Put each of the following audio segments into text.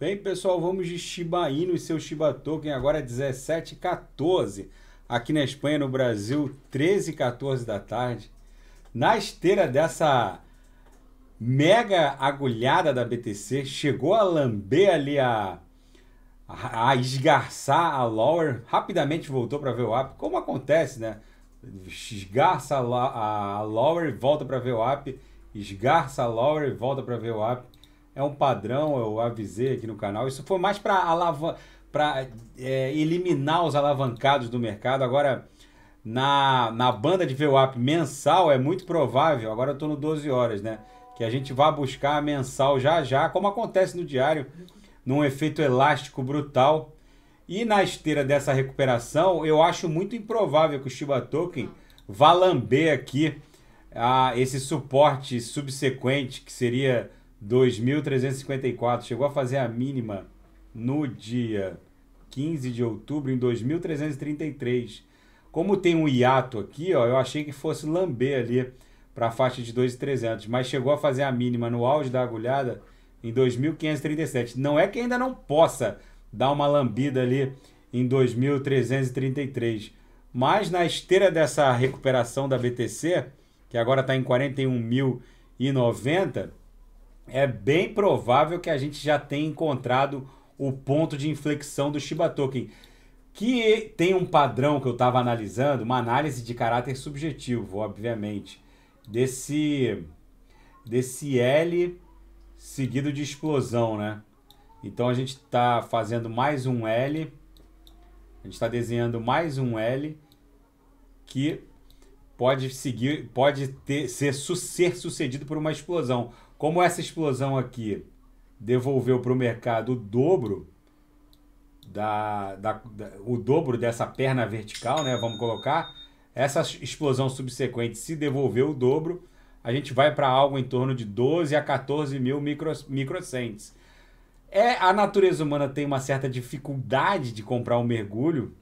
Bem, pessoal, vamos de Shiba Inu e seu Shiba Token agora 17h14. É aqui na Espanha, no Brasil, 13h14 da tarde. Na esteira dessa mega agulhada da BTC, chegou a lamber ali a a esgarçar a Lower, rapidamente voltou para ver o up, como acontece, né? Esgarça a Lower, volta para ver o up, esgarça a Lower, volta para ver o up é um padrão, eu avisei aqui no canal. Isso foi mais para alavan para é, eliminar os alavancados do mercado. Agora, na, na banda de VWAP mensal, é muito provável, agora eu estou no 12 horas, né? Que a gente vá buscar a mensal já já, como acontece no diário, num efeito elástico brutal. E na esteira dessa recuperação, eu acho muito improvável que o Shiba Token vá lamber aqui a, ah, esse suporte subsequente, que seria 2.354 chegou a fazer a mínima no dia 15 de outubro em 2.333. Como tem um hiato aqui, ó, eu achei que fosse lamber ali para a faixa de 2.300, mas chegou a fazer a mínima no auge da agulhada em 2.537. Não é que ainda não possa dar uma lambida ali em 2.333, mas na esteira dessa recuperação da BTC, que agora está em 41.090, é bem provável que a gente já tenha encontrado o ponto de inflexão do Shiba Token, que tem um padrão que eu estava analisando, uma análise de caráter subjetivo, obviamente, desse desse L seguido de explosão, né? Então a gente está fazendo mais um L, a gente está desenhando mais um L que pode seguir, pode ter, ser, ser sucedido por uma explosão. Como essa explosão aqui devolveu para o mercado o dobro da, da, da, o dobro dessa perna vertical, né? Vamos colocar essa explosão subsequente se devolveu o dobro, a gente vai para algo em torno de 12 a 14 mil microcentes. É, a natureza humana tem uma certa dificuldade de comprar um mergulho,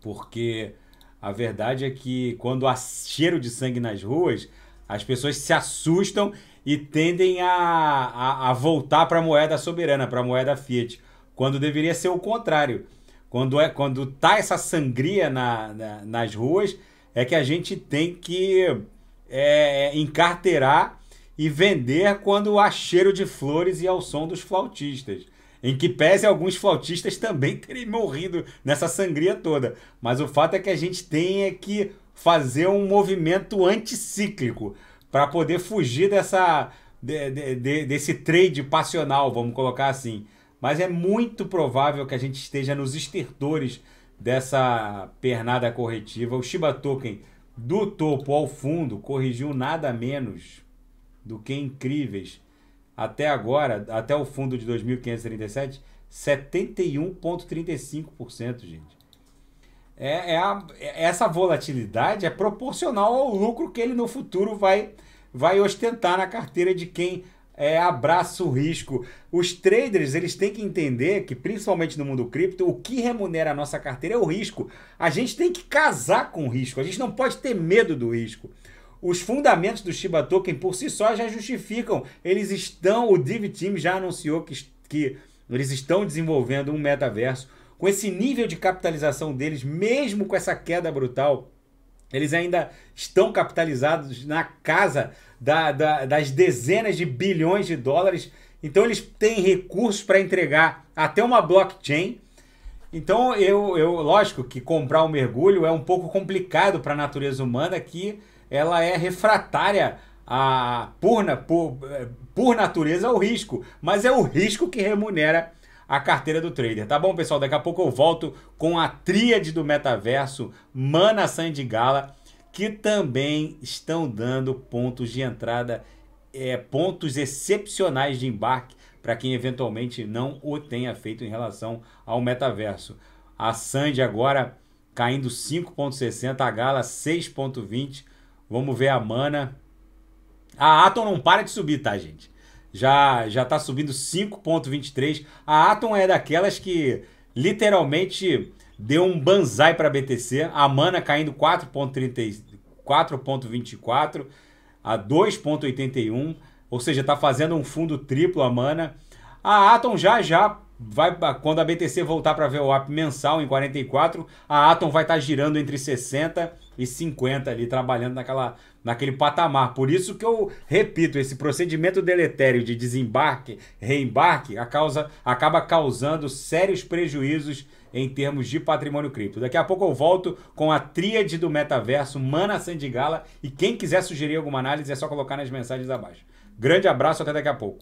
porque a verdade é que quando há cheiro de sangue nas ruas, as pessoas se assustam e tendem a, a, a voltar para a moeda soberana, para a moeda fiat, quando deveria ser o contrário. Quando, é, quando tá essa sangria na, na nas ruas, é que a gente tem que é, e vender quando há cheiro de flores e ao som dos flautistas. Em que pese alguns flautistas também terem morrido nessa sangria toda. Mas o fato é que a gente tem é que fazer um movimento anticíclico para poder fugir dessa de, de, desse trade passional, vamos colocar assim. Mas é muito provável que a gente esteja nos estertores dessa pernada corretiva. O Shiba Token do topo ao fundo corrigiu nada menos do que incríveis até agora, até o fundo de 2537, 71,35%, gente é, é, a, é, essa volatilidade é proporcional ao lucro que ele no futuro vai, vai ostentar na carteira de quem é, abraça o risco. Os traders eles têm que entender que, principalmente no mundo cripto, o que remunera a nossa carteira é o risco. A gente tem que casar com o risco, a gente não pode ter medo do risco. Os fundamentos do Shiba Token por si só já justificam. Eles estão, o Div Team já anunciou que, que eles estão desenvolvendo um metaverso com esse nível de capitalização deles, mesmo com essa queda brutal, eles ainda estão capitalizados na casa da, da, das dezenas de bilhões de dólares. Então eles têm recursos para entregar até uma blockchain. Então eu, eu, lógico que comprar um mergulho é um pouco complicado para a natureza humana que ela é refratária a, por, por, eh, por natureza ao risco, mas é o risco que remunera a carteira do trader. Tá bom, pessoal? Daqui a pouco eu volto com a tríade do metaverso Mana Sandigala, que também estão dando pontos de entrada, é, pontos excepcionais de embarque para quem eventualmente não o tenha feito em relação ao metaverso. A Sandy agora caindo 5.60, a Gala 6.20. Vamos ver a Mana. A Atom não para de subir, tá, gente? já já está subindo 5,23. A Atom é daquelas que literalmente deu um banzai para a BTC. A Mana caindo 4,24 a 2,81. Ou seja, está fazendo um fundo triplo a Mana. A Atom já já vai quando a BTC voltar para ver o app mensal em 44, a Atom vai estar tá girando entre 60 e 50 ali, trabalhando naquela, naquele patamar. Por isso que eu repito, esse procedimento deletério de desembarque, reembarque, a causa, acaba causando sérios prejuízos em termos de patrimônio cripto. Daqui a pouco eu volto com a tríade do metaverso, Mana Sandigala, e quem quiser sugerir alguma análise é só colocar nas mensagens abaixo. Grande abraço, até daqui a pouco.